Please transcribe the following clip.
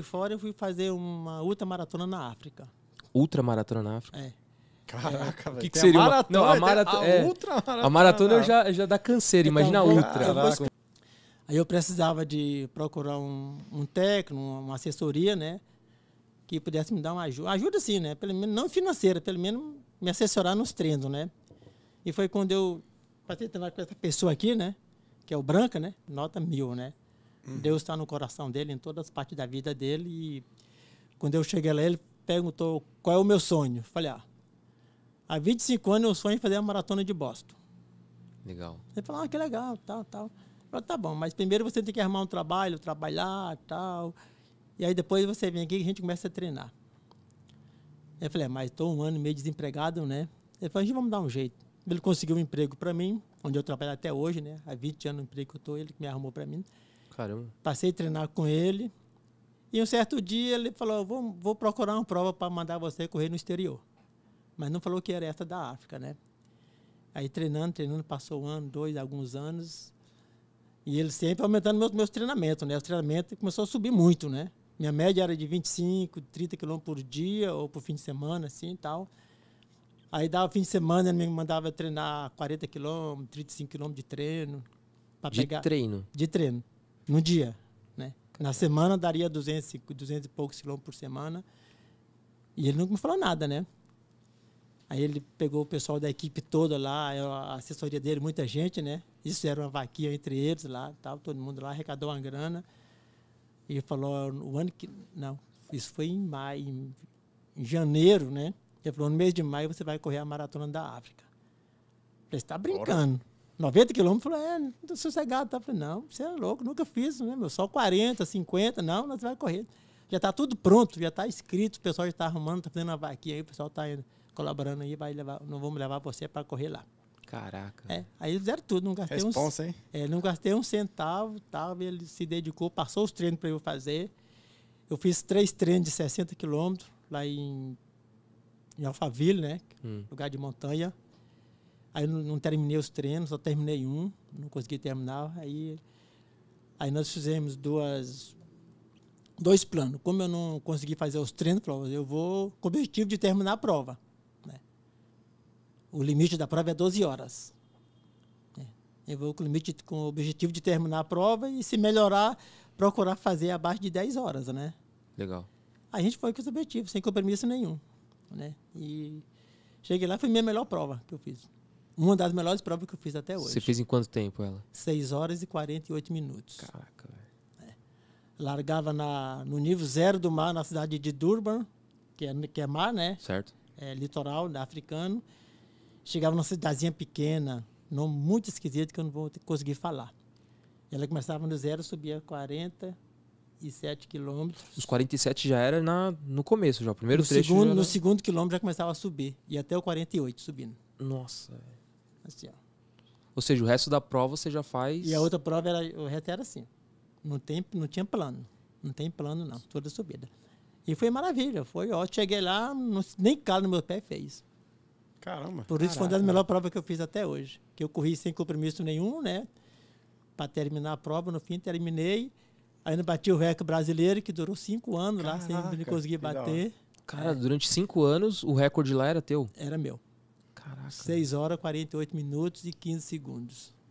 fora eu fui fazer uma ultra maratona na África. Ultra maratona na África? É. Caraca, é. velho. O que, que seria a maratona? Uma... Não, a, a, é. maratona a maratona eu já, já dá canseiro, então, imagina a ultra. Caraca. Aí eu precisava de procurar um, um técnico, uma assessoria, né? Que pudesse me dar uma ajuda. Ajuda sim, né? Pelo menos, não financeira, pelo menos me assessorar nos treinos, né? E foi quando eu passei a treinar com essa pessoa aqui, né? Que é o Branca, né? Nota mil, né? Deus está no coração dele, em todas as partes da vida dele. E quando eu cheguei lá, ele perguntou qual é o meu sonho. Falei, ah, há 25 anos eu sonho em fazer a maratona de Boston. Legal. Ele falou, ah, que legal, tal, tal. Eu falei, tá bom, mas primeiro você tem que arrumar um trabalho, trabalhar, tal. E aí depois você vem aqui e a gente começa a treinar. Eu falei, ah, mas estou um ano meio desempregado, né? Ele falou, a gente vamos dar um jeito. Ele conseguiu um emprego para mim, onde eu trabalho até hoje, né? Há 20 anos o emprego que eu estou, ele que me arrumou para mim. Caramba. Passei a treinar com ele. E um certo dia ele falou: vou, vou procurar uma prova para mandar você correr no exterior. Mas não falou que era essa da África, né? Aí treinando, treinando, passou um ano, dois, alguns anos. E ele sempre aumentando meus, meus treinamentos, né? Os treinamentos começou a subir muito, né? Minha média era de 25, 30 quilômetros por dia, ou por fim de semana, assim e tal. Aí dava fim de semana, ele me mandava treinar 40 quilômetros, 35 quilômetros de treino. de pegar... treino? De treino no dia. Né? Na semana daria 200, 200 e poucos quilômetros por semana. E ele nunca me falou nada, né? Aí ele pegou o pessoal da equipe toda lá, a assessoria dele, muita gente, né? Isso era uma vaquinha entre eles lá, tal, todo mundo lá arrecadou uma grana. E falou, o ano que. Não, isso foi em maio, em, em janeiro, né? Ele falou, no mês de maio você vai correr a maratona da África. Ele está brincando. Ora. 90 quilômetros, falou, é, tô sossegado. Tá? Eu falei, não, você é louco, nunca fiz, né, meu? Só 40, 50, não, nós vai correr. Já tá tudo pronto, já tá escrito, o pessoal já está arrumando, tá fazendo uma vaquinha aí, o pessoal está colaborando aí, vai levar, não vamos levar você para correr lá. Caraca. É, aí eles fizeram tudo, não gastei Responsa, um, hein? É, não gastei um centavo, tal, ele se dedicou, passou os treinos para eu fazer. Eu fiz três treinos de 60 quilômetros lá em, em Alphaville, né? Hum. Lugar de montanha. Aí não, terminei os treinos, só terminei um, não consegui terminar. Aí, aí nós fizemos duas, dois planos. Como eu não consegui fazer os treinos, eu vou com o objetivo de terminar a prova. Né? O limite da prova é 12 horas. Né? Eu vou com o, limite, com o objetivo de terminar a prova e, se melhorar, procurar fazer abaixo de 10 horas. Né? Legal. A gente foi com esse objetivo, sem compromisso nenhum. Né? E cheguei lá, foi minha melhor prova que eu fiz. Uma das melhores provas que eu fiz até hoje. Você fez em quanto tempo ela? 6 horas e 48 minutos. Caraca, velho. É. Largava na, no nível zero do mar, na cidade de Durban, que é, que é mar, né? Certo. É, litoral africano. Chegava numa cidadezinha pequena, nome muito esquisito que eu não vou conseguir falar. Ela começava no zero, subia 40, 47 quilômetros. Os 47 já era na, no começo, já. O primeiro no trecho. Segundo, era... No segundo quilômetro já começava a subir. E até o 48 subindo. Nossa. Assim, ó. Ou seja, o resto da prova você já faz. E a outra prova era, o resto era assim. Não, tem, não tinha plano. Não tem plano, não. Toda subida. E foi maravilha, foi ó. Cheguei lá, não, nem calo no meu pé fez. Caramba. Por isso foi uma das melhores provas que eu fiz até hoje. Que eu corri sem compromisso nenhum, né? Para terminar a prova, no fim terminei. Ainda bati o recorde brasileiro, que durou cinco anos Caraca, lá, sem conseguir bater. Cara, durante cinco anos o recorde lá era teu? Era meu. Caraca. 6 horas, 48 minutos e 15 segundos.